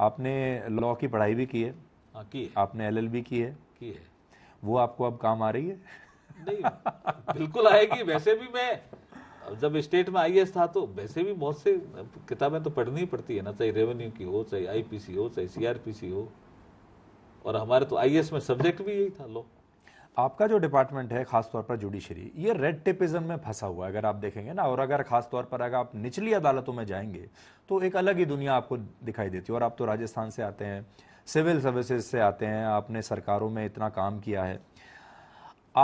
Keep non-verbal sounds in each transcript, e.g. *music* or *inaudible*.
आपने लॉ की पढ़ाई भी की है हाँ की है आपने एलएलबी की है की है वो आपको अब काम आ रही है *laughs* नहीं बिल्कुल आएगी वैसे भी मैं जब स्टेट में आई था तो वैसे भी बहुत से किताबें तो पढ़नी ही पड़ती है ना चाहे रेवेन्यू की हो चाहे आईपीसी हो चाहे सीआरपीसी हो और हमारे तो आई में सब्जेक्ट भी यही था लॉ आपका जो डिपार्टमेंट है खासतौर पर जुडिशरी ये रेड टेपिज्म में फंसा हुआ है अगर आप देखेंगे ना और अगर खासतौर पर अगर आप निचली अदालतों में जाएंगे तो एक अलग ही दुनिया आपको दिखाई देती है और आप तो राजस्थान से आते हैं सिविल सर्विसेज से आते हैं आपने सरकारों में इतना काम किया है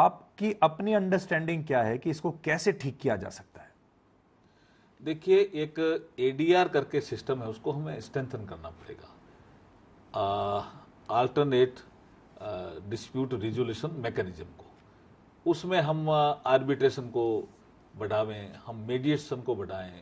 आपकी अपनी अंडरस्टैंडिंग क्या है कि इसको कैसे ठीक किया जा सकता है देखिए एक एडीआर करके सिस्टम है उसको हमें स्ट्रेंथन करना पड़ेगा अल्टरनेट डिस्प्यूट रिजोल्यूशन मैकेनिज्म को उसमें हम आर्बिट्रेशन को बढ़ावें हम मेडिएशन को बढ़ाएं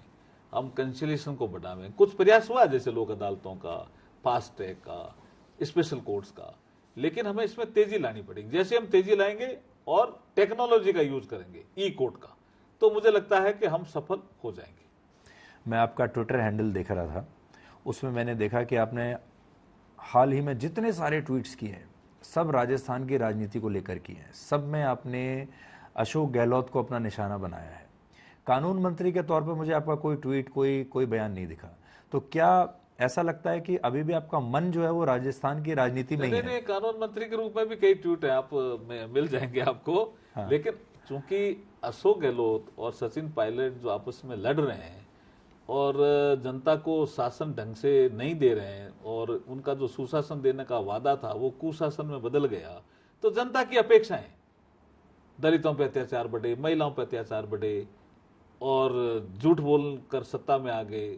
हम कंसिलेशन को बढ़ावें कुछ प्रयास हुआ जैसे लोक अदालतों का फास्ट ट्रैक का स्पेशल कोर्ट्स का लेकिन हमें इसमें तेजी लानी पड़ेगी जैसे हम तेजी लाएंगे और टेक्नोलॉजी का यूज करेंगे ई कोर्ट का तो मुझे लगता है कि हम सफल हो जाएंगे मैं आपका ट्विटर हैंडल देख रहा था उसमें मैंने देखा कि आपने हाल ही में जितने सारे ट्वीट्स किए हैं सब राजस्थान की राजनीति को लेकर की हैं सब में आपने अशोक गहलोत को अपना निशाना बनाया है कानून मंत्री के तौर पर मुझे आपका कोई ट्वीट कोई कोई बयान नहीं दिखा तो क्या ऐसा लगता है कि अभी भी आपका मन जो है वो राजस्थान की राजनीति में ही है नहीं कानून मंत्री के रूप में भी कई ट्वीट है आप मिल जाएंगे आपको हाँ। लेकिन चूंकि अशोक गहलोत और सचिन पायलट जो आपस में लड़ रहे हैं और जनता को शासन ढंग से नहीं दे रहे हैं और उनका जो सुशासन देने का वादा था वो कुशासन में बदल गया तो जनता की अपेक्षाएं दलितों पर अत्याचार बढ़े महिलाओं पर अत्याचार बढ़े और झूठ बोल कर सत्ता में आ गए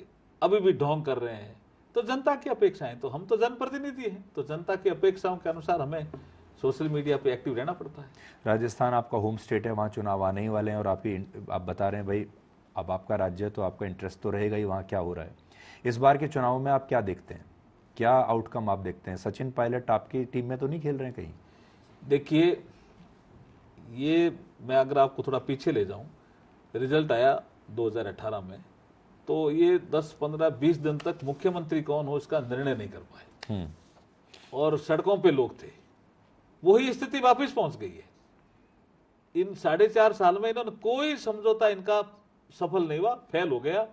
अभी भी ढोंग कर रहे हैं तो जनता की अपेक्षाएं तो हम तो जनप्रतिनिधि हैं तो जनता की अपेक्षाओं के अनुसार हमें सोशल मीडिया पे एक्टिव रहना पड़ता है राजस्थान आपका होम स्टेट है वहाँ चुनाव आने ही वाले हैं और आप ही आप बता रहे हैं भाई अब आपका राज्य है तो आपका इंटरेस्ट तो रहेगा ही वहाँ क्या हो रहा है इस बार के चुनाव में आप क्या देखते हैं क्या आउटकम आप देखते हैं सचिन पायलट आपकी टीम में तो नहीं खेल रहे हैं कहीं देखिए ये मैं अगर आपको थोड़ा पीछे ले जाऊं रिजल्ट आया 2018 में तो ये 10 15 20 दिन तक मुख्यमंत्री कौन हो इसका निर्णय नहीं कर पाए हम्म। और सड़कों पे लोग थे वही स्थिति वापस पहुंच गई है इन साढ़े चार साल में इन्होंने कोई समझौता इनका सफल नहीं हुआ फेल हो गया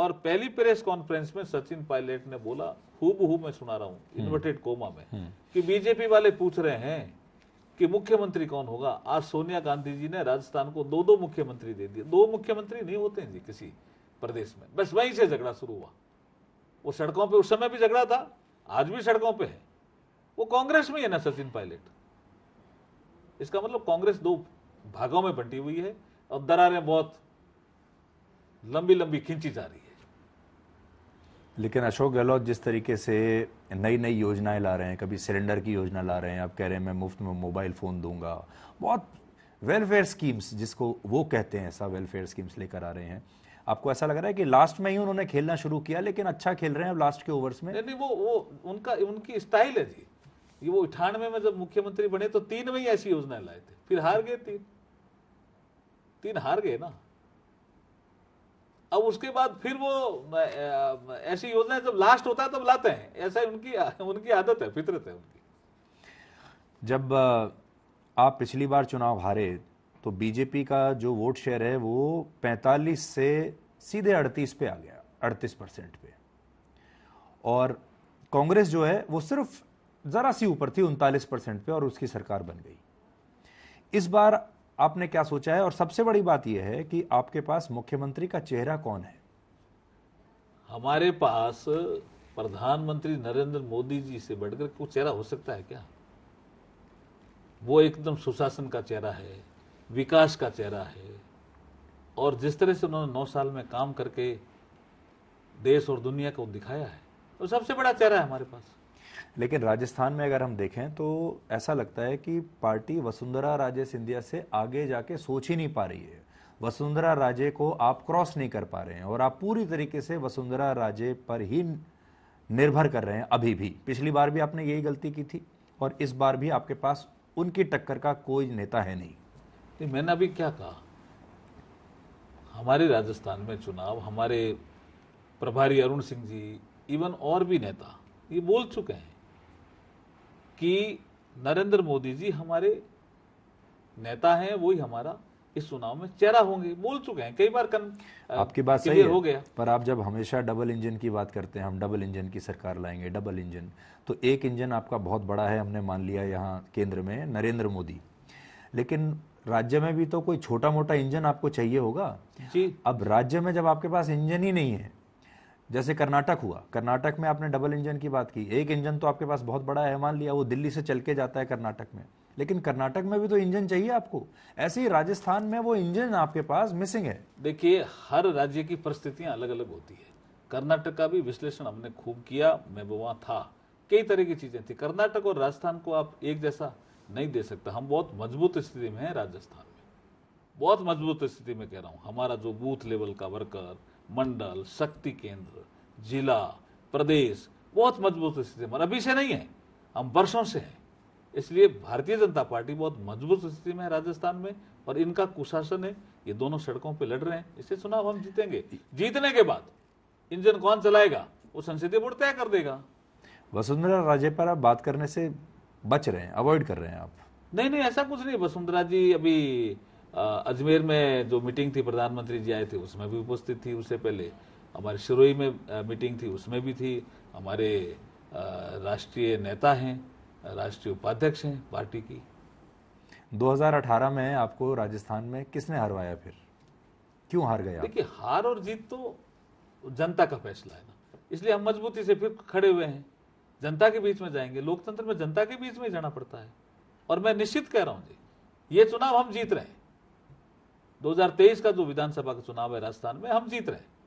और पहली प्रेस कॉन्फ्रेंस में सचिन पायलट ने बोला हूब हूबहू मैं सुना रहा हूं इन्वर्टेड कोमा में हम्म। कि बीजेपी वाले पूछ रहे हैं कि मुख्यमंत्री कौन होगा आज सोनिया गांधी जी ने राजस्थान को दो दो मुख्यमंत्री दे दिए दो मुख्यमंत्री नहीं होते हैं जी किसी प्रदेश में बस वहीं से झगड़ा शुरू हुआ वो सड़कों पे उस समय भी झगड़ा था आज भी सड़कों पे है वो कांग्रेस में है ना सचिन पायलट इसका मतलब कांग्रेस दो भागों में बंटी हुई है और दरारें बहुत लंबी लंबी खींची जा रही है लेकिन अशोक गहलोत जिस तरीके से नई नई योजनाएं ला रहे हैं कभी सिलेंडर की योजना ला रहे हैं आप कह रहे हैं मैं मुफ्त में मोबाइल फ़ोन दूंगा बहुत वेलफेयर स्कीम्स जिसको वो कहते हैं ऐसा वेलफेयर स्कीम्स लेकर आ रहे हैं आपको ऐसा लग रहा है कि लास्ट में ही उन्होंने खेलना शुरू किया लेकिन अच्छा खेल रहे हैं लास्ट के ओवर्स में नहीं वो वो उनका उनकी स्टाइल है जी ये वो अठानवे में जब मुख्यमंत्री बने तो तीन में ही ऐसी योजनाएं लाए थे फिर हार गए तीन तीन हार गए ना अब उसके बाद फिर वो ऐसी योजनाएं जब लास्ट होता है तब लाते हैं ऐसा उनकी उनकी आदत है फितरत है उनकी जब आप पिछली बार चुनाव हारे तो बीजेपी का जो वोट शेयर है वो 45 से सीधे 38 पे आ गया 38 परसेंट पे और कांग्रेस जो है वो सिर्फ ज़रा सी ऊपर थी उनतालीस परसेंट पे और उसकी सरकार बन गई इस बार आपने क्या सोचा है और सबसे बड़ी बात यह है कि आपके पास मुख्यमंत्री का चेहरा कौन है हमारे पास प्रधानमंत्री नरेंद्र मोदी जी से बढ़कर कोई चेहरा हो सकता है क्या वो एकदम सुशासन का चेहरा है विकास का चेहरा है और जिस तरह से उन्होंने नौ साल में काम करके देश और दुनिया को दिखाया है वो सबसे बड़ा चेहरा है हमारे पास लेकिन राजस्थान में अगर हम देखें तो ऐसा लगता है कि पार्टी वसुंधरा राजे सिंधिया से आगे जाके सोच ही नहीं पा रही है वसुंधरा राजे को आप क्रॉस नहीं कर पा रहे हैं और आप पूरी तरीके से वसुंधरा राजे पर ही निर्भर कर रहे हैं अभी भी पिछली बार भी आपने यही गलती की थी और इस बार भी आपके पास उनकी टक्कर का कोई नेता है नहीं तो मैंने अभी क्या कहा हमारे राजस्थान में चुनाव हमारे प्रभारी अरुण सिंह जी इवन और भी नेता ये बोल चुके हैं कि नरेंद्र मोदी जी हमारे नेता हैं वही हमारा इस चुनाव में चेहरा होंगे बोल चुके हैं कई बार कन आपकी बात सही हो गया पर आप जब हमेशा डबल इंजन की बात करते हैं हम डबल इंजन की सरकार लाएंगे डबल इंजन तो एक इंजन आपका बहुत बड़ा है हमने मान लिया यहाँ केंद्र में नरेंद्र मोदी लेकिन राज्य में भी तो कोई छोटा मोटा इंजन आपको चाहिए होगा जी अब राज्य में जब आपके पास इंजन ही नहीं है जैसे कर्नाटक हुआ कर्नाटक में आपने डबल इंजन की बात की एक इंजन तो आपके पास बहुत बड़ा है मान लिया वो दिल्ली से चल के जाता है कर्नाटक में लेकिन कर्नाटक में भी तो इंजन चाहिए आपको ऐसे ही राजस्थान में वो इंजन आपके पास मिसिंग है देखिए हर राज्य की परिस्थितियां अलग अलग होती है कर्नाटक का भी विश्लेषण हमने खूब किया मैं वो वहां था कई तरह की चीजें थी कर्नाटक और राजस्थान को आप एक जैसा नहीं दे सकते हम बहुत मजबूत स्थिति में है राजस्थान बहुत मजबूत स्थिति में कह रहा हूँ हमारा जो बूथ लेवल का वर्कर मंडल शक्ति केंद्र जिला प्रदेश बहुत मजबूत स्थिति में अभी से नहीं है हम वर्षों से हैं इसलिए भारतीय जनता पार्टी बहुत मजबूत स्थिति में है राजस्थान में और इनका कुशासन है ये दोनों सड़कों पर लड़ रहे हैं इससे चुनाव हम जीतेंगे जीतने के बाद इंजन कौन चलाएगा वो संसदीय बोर्ड तय कर देगा वसुंधरा राजे पर आप बात करने से बच रहे हैं अवॉइड कर रहे हैं आप नहीं नहीं ऐसा कुछ नहीं वसुंधरा जी अभी अजमेर में जो मीटिंग थी प्रधानमंत्री जी आए थे उसमें भी उपस्थित थी उससे पहले हमारे शिरोई में मीटिंग थी उसमें भी थी हमारे राष्ट्रीय नेता हैं राष्ट्रीय उपाध्यक्ष हैं पार्टी की 2018 में आपको राजस्थान में किसने हारवाया फिर क्यों हार गया देखिए हार और जीत तो जनता का फैसला है ना इसलिए हम मजबूती से फिर खड़े हुए हैं जनता के बीच में जाएंगे लोकतंत्र में जनता के बीच में जाना पड़ता है और मैं निश्चित कह रहा हूँ जी ये चुनाव हम जीत रहे हैं 2023 का जो विधानसभा का चुनाव है राजस्थान में हम जीत रहे हैं